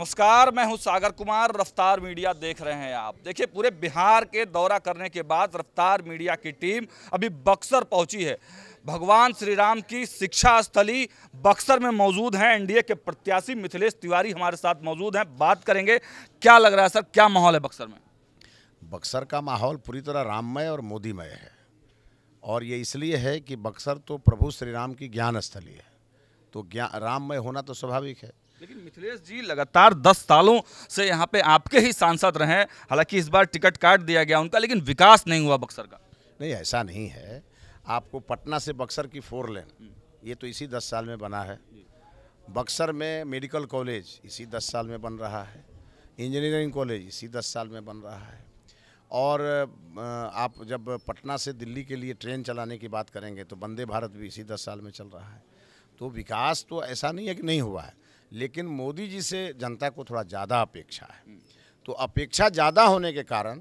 नमस्कार मैं हूं सागर कुमार रफ्तार मीडिया देख रहे हैं आप देखिए पूरे बिहार के दौरा करने के बाद रफ्तार मीडिया की टीम अभी बक्सर पहुंची है भगवान श्री राम की शिक्षा स्थली बक्सर में मौजूद हैं एनडीए के प्रत्याशी मिथिलेश तिवारी हमारे साथ मौजूद हैं बात करेंगे क्या लग रहा है सर क्या माहौल है बक्सर में बक्सर का माहौल पूरी तरह राममय और मोदीमय है और ये इसलिए है कि बक्सर तो प्रभु श्री राम की ज्ञान स्थली है तो ज्ञान राममय होना तो स्वाभाविक है लेकिन मिथिलेश जी लगातार दस सालों से यहाँ पे आपके ही सांसद रहे हालांकि इस बार टिकट काट दिया गया उनका लेकिन विकास नहीं हुआ बक्सर का नहीं ऐसा नहीं है आपको पटना से बक्सर की फोर लेन ये तो इसी दस साल में बना है बक्सर में मेडिकल कॉलेज इसी दस साल में बन रहा है इंजीनियरिंग कॉलेज इसी दस साल में बन रहा है और आप जब पटना से दिल्ली के लिए ट्रेन चलाने की बात करेंगे तो वंदे भारत भी इसी दस साल में चल रहा है तो विकास तो ऐसा नहीं है कि नहीं हुआ है लेकिन मोदी जी से जनता को थोड़ा ज़्यादा अपेक्षा है तो अपेक्षा ज़्यादा होने के कारण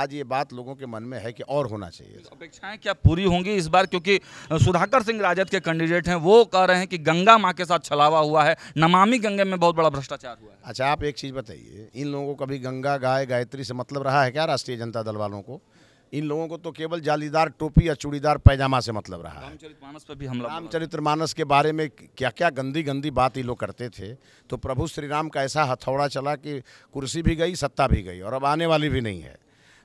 आज ये बात लोगों के मन में है कि और होना चाहिए अपेक्षाएं क्या पूरी होंगी इस बार क्योंकि सुधाकर सिंह राजद के कैंडिडेट हैं वो कह रहे हैं कि गंगा माँ के साथ छलावा हुआ है नमामि गंगे में बहुत बड़ा भ्रष्टाचार हुआ है अच्छा आप एक चीज़ बताइए इन लोगों को कभी गंगा गाय गायत्री से मतलब रहा है क्या राष्ट्रीय जनता दल वालों को इन लोगों को तो केवल जालीदार टोपी या चूड़ीदार पैजामा से मतलब रहा रामचरित पर भी हमला रामचरित्र मानस के बारे में क्या क्या गंदी गंदी बात ये लोग करते थे तो प्रभु श्री राम का ऐसा हथौड़ा चला कि कुर्सी भी गई सत्ता भी गई और अब आने वाली भी नहीं है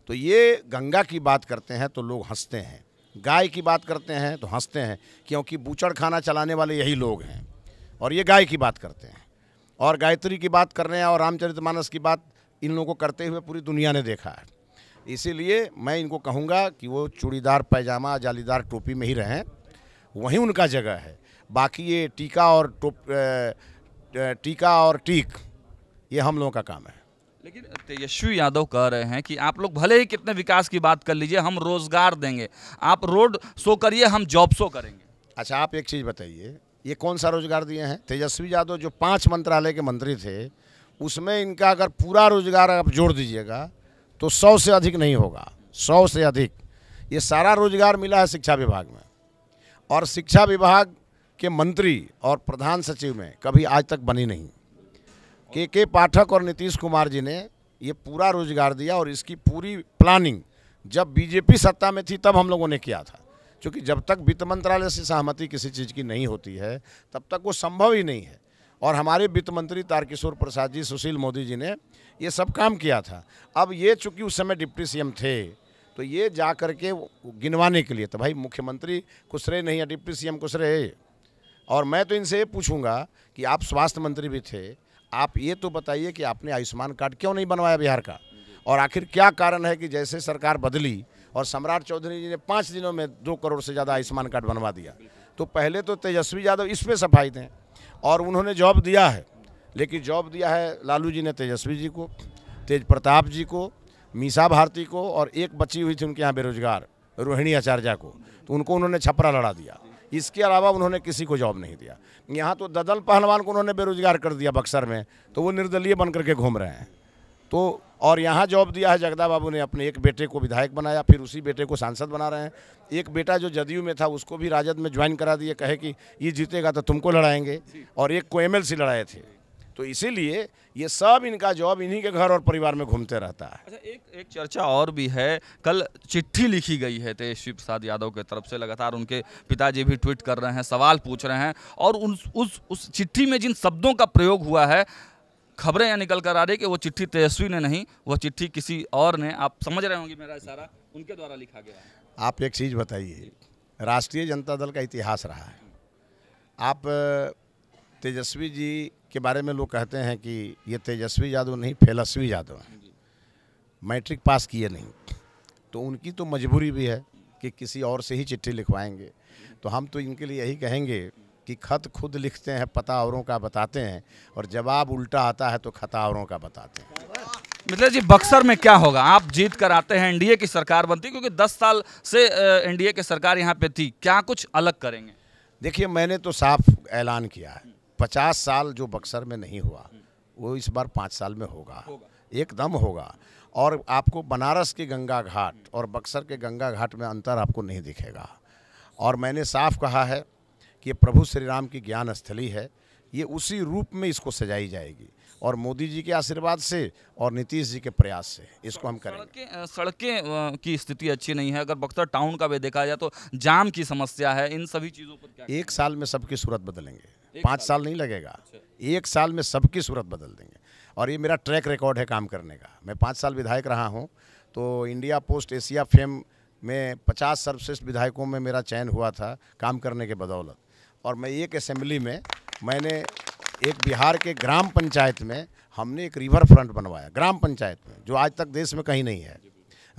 तो ये गंगा की बात करते हैं तो लोग हंसते हैं गाय की बात करते हैं तो हंसते हैं क्योंकि बूचड़ खाना चलाने वाले यही लोग हैं और ये गाय की बात करते हैं और गायत्री की बात कर रहे हैं और रामचरितमानस की बात इन लोगों को करते हुए पूरी दुनिया ने देखा है इसीलिए मैं इनको कहूँगा कि वो चूड़ीदार पैजामा जालीदार टोपी में ही रहें वहीं उनका जगह है बाकी ये टीका और टोप टीका और टीक ये हम लोगों का काम है लेकिन तेजस्वी यादव कह रहे हैं कि आप लोग भले ही कितने विकास की बात कर लीजिए हम रोज़गार देंगे आप रोड शो करिए हम जॉब शो करेंगे अच्छा आप एक चीज़ बताइए ये कौन सा रोजगार दिए हैं तेजस्वी यादव जो पांच मंत्रालय के मंत्री थे उसमें इनका अगर पूरा रोजगार आप जोड़ दीजिएगा तो सौ से अधिक नहीं होगा सौ से अधिक ये सारा रोजगार मिला है शिक्षा विभाग में और शिक्षा विभाग के मंत्री और प्रधान सचिव में कभी आज तक बनी नहीं के के पाठक और नीतीश कुमार जी ने ये पूरा रोजगार दिया और इसकी पूरी प्लानिंग जब बीजेपी सत्ता में थी तब हम लोगों ने किया था क्योंकि जब तक वित्त मंत्रालय से सहमति किसी चीज़ की नहीं होती है तब तक वो संभव ही नहीं है और हमारे वित्त मंत्री तारकिशोर प्रसाद जी सुशील मोदी जी ने ये सब काम किया था अब ये चूंकि उस समय डिप्टी सीएम थे तो ये जा कर के गिनवाने के लिए तो भाई मुख्यमंत्री कुछ रहे नहीं है डिप्टी सीएम कुछ रहे और मैं तो इनसे ये पूछूँगा कि आप स्वास्थ्य मंत्री भी थे आप ये तो बताइए कि आपने आयुष्मान कार्ड क्यों नहीं बनवाया बिहार का और आखिर क्या कारण है कि जैसे सरकार बदली और सम्राट चौधरी जी ने पाँच दिनों में दो करोड़ से ज़्यादा आयुष्मान कार्ड बनवा दिया तो पहले तो तेजस्वी यादव इसमें सफाई दें और उन्होंने जॉब दिया है लेकिन जॉब दिया है लालू जी ने तेजस्वी जी को तेज प्रताप जी को मीसा भारती को और एक बची हुई थी उनके यहाँ बेरोजगार रोहिणी आचार्य को तो उनको उन्होंने छपरा लड़ा दिया इसके अलावा उन्होंने किसी को जॉब नहीं दिया यहाँ तो ददल पहलवान को उन्होंने बेरोजगार कर दिया बक्सर में तो वो निर्दलीय बन करके घूम रहे हैं तो और यहाँ जॉब दिया है जगदा बाबू ने अपने एक बेटे को विधायक बनाया फिर उसी बेटे को सांसद बना रहे हैं एक बेटा जो जदयू में था उसको भी राजद में ज्वाइन करा दिए कहे कि ये जीतेगा तो तुमको लड़ाएंगे और एक को एम लड़ाए थे तो इसीलिए ये सब इनका जॉब इन्हीं के घर और परिवार में घूमते रहता है अच्छा एक एक चर्चा और भी है कल चिट्ठी लिखी गई है तेजस्वी प्रसाद यादव के तरफ से लगातार उनके पिताजी भी ट्वीट कर रहे हैं सवाल पूछ रहे हैं और उन उस उस चिट्ठी में जिन शब्दों का प्रयोग हुआ है खबरें यहाँ निकल कर आ रही कि वो चिट्ठी तेजस्वी ने नहीं वो चिट्ठी किसी और ने आप समझ रहे होंगे मेरा इशारा उनके द्वारा लिखा गया है आप एक चीज़ बताइए राष्ट्रीय जनता दल का इतिहास रहा है आप तेजस्वी जी के बारे में लोग कहते हैं कि ये तेजस्वी यादव नहीं फेलस्वी यादव हैं मैट्रिक पास किए नहीं तो उनकी तो मजबूरी भी है कि किसी और से ही चिट्ठी लिखवाएंगे तो हम तो इनके लिए यही कहेंगे कि खत खुद लिखते हैं पता औरों का बताते हैं और जवाब उल्टा आता है तो खता औरों का बताते हैं मित्र जी बक्सर में क्या होगा आप जीत कर आते हैं एनडीए की सरकार बनती क्योंकि 10 साल से एनडीए की सरकार यहाँ पे थी क्या कुछ अलग करेंगे देखिए मैंने तो साफ ऐलान किया है पचास साल जो बक्सर में नहीं हुआ वो इस बार पाँच साल में होगा। एकदम होगा और आपको बनारस के गंगा घाट और बक्सर के गंगा घाट में अंतर आपको नहीं दिखेगा और मैंने साफ कहा है कि ये प्रभु श्री राम की ज्ञान स्थली है ये उसी रूप में इसको सजाई जाएगी और मोदी जी के आशीर्वाद से और नीतीश जी के प्रयास से इसको हम करेंगे सड़कें सड़कें की स्थिति अच्छी नहीं है अगर बख्तर टाउन का भी देखा जाए तो जाम की समस्या है इन सभी चीज़ों पर एक साल में सबकी सूरत बदलेंगे पाँच साल नहीं लगेगा अच्छा। एक साल में सबकी सूरत बदल देंगे और ये मेरा ट्रैक रिकॉर्ड है काम करने का मैं पाँच साल विधायक रहा हूँ तो इंडिया पोस्ट एशिया फेम में पचास सर्वश्रेष्ठ विधायकों में मेरा चयन हुआ था काम करने के बदौलत और मैं एक असेंबली में मैंने एक बिहार के ग्राम पंचायत में हमने एक रिवर फ्रंट बनवाया ग्राम पंचायत में जो आज तक देश में कहीं नहीं है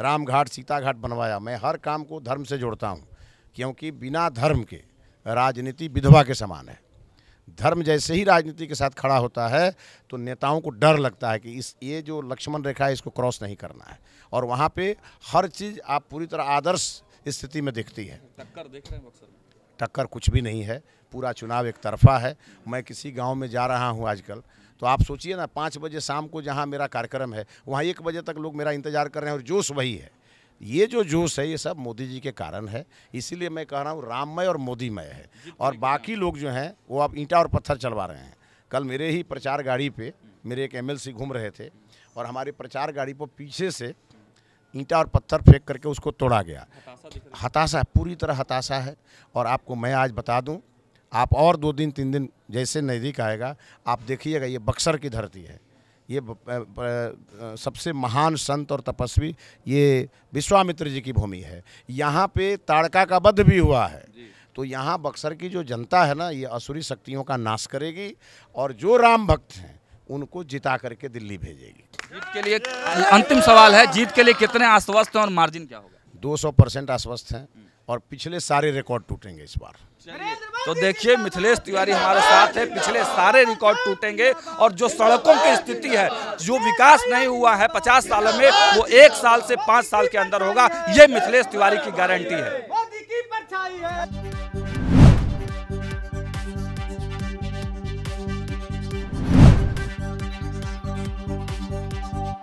राम घाट सीता घाट बनवाया मैं हर काम को धर्म से जोड़ता हूँ क्योंकि बिना धर्म के राजनीति विधवा के समान है धर्म जैसे ही राजनीति के साथ खड़ा होता है तो नेताओं को डर लगता है कि इस ये जो लक्ष्मण रेखा है इसको क्रॉस नहीं करना है और वहाँ पे हर चीज़ आप पूरी तरह आदर्श स्थिति में देखती है टक्कर देख रहे हैं टक्कर कुछ भी नहीं है पूरा चुनाव एक तरफा है मैं किसी गांव में जा रहा हूं आजकल तो आप सोचिए ना पाँच बजे शाम को जहां मेरा कार्यक्रम है वहां एक बजे तक लोग मेरा इंतजार कर रहे हैं और जोश वही है ये जो जोश है ये सब मोदी जी के कारण है इसीलिए मैं कह रहा हूँ राममय और मोदीमय है और बाकी लोग जो हैं वो अब ईंटा और पत्थर चलवा रहे हैं कल मेरे ही प्रचार गाड़ी पर मेरे एक एम घूम रहे थे और हमारी प्रचार गाड़ी पर पीछे से ईंटा और पत्थर फेंक करके उसको तोड़ा गया हताशा है पूरी तरह हताशा है और आपको मैं आज बता दूं आप और दो दिन तीन दिन जैसे नज़दीक आएगा आप देखिएगा ये बक्सर की धरती है ये सबसे महान संत और तपस्वी ये विश्वामित्र जी की भूमि है यहाँ पे ताड़का का वध भी हुआ है तो यहाँ बक्सर की जो जनता है ना ये असुरी शक्तियों का नाश करेगी और जो राम भक्त हैं उनको जिता करके दिल्ली भेजेगी जीत के लिए अंतिम सवाल है जीत के लिए कितने आश्वस्त हैं और मार्जिन क्या होगा 200 परसेंट आश्वस्त हैं और पिछले सारे रिकॉर्ड टूटेंगे इस बार तो देखिए मिथिलेश तिवारी हमारे साथ है पिछले सारे रिकॉर्ड टूटेंगे और जो सड़कों की स्थिति है जो विकास नहीं हुआ है पचास साल में वो एक साल से पाँच साल के अंदर होगा ये मिथिलेश तिवारी की गारंटी है